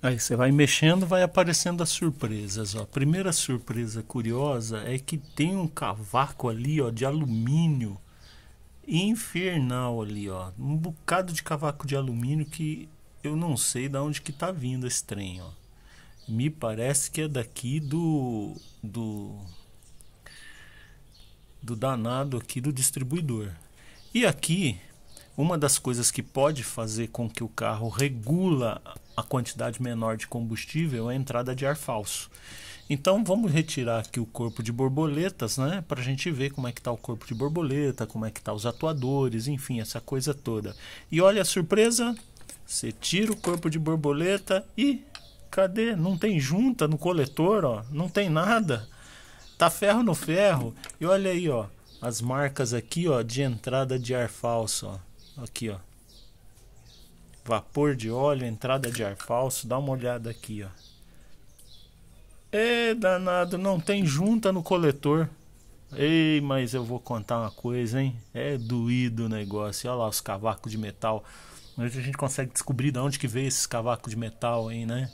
Aí você vai mexendo, vai aparecendo as surpresas. Ó. A primeira surpresa curiosa é que tem um cavaco ali ó, de alumínio infernal ali, ó. Um bocado de cavaco de alumínio que eu não sei de onde que tá vindo esse trem, ó. Me parece que é daqui do do do danado aqui do distribuidor. E aqui uma das coisas que pode fazer com que o carro regula a quantidade menor de combustível é a entrada de ar falso. Então vamos retirar aqui o corpo de borboletas, né? Para a gente ver como é que está o corpo de borboleta, como é que está os atuadores, enfim, essa coisa toda. E olha a surpresa, você tira o corpo de borboleta e cadê? Não tem junta no coletor, ó, não tem nada. Tá ferro no ferro. E olha aí, ó, as marcas aqui, ó, de entrada de ar falso, ó. Aqui, ó. Vapor de óleo, entrada de ar falso. Dá uma olhada aqui, ó. É danado, não tem junta no coletor. Ei, mas eu vou contar uma coisa, hein? É doído o negócio. Olha lá os cavacos de metal. Hoje a gente consegue descobrir de onde que veio esses cavacos de metal, hein, né?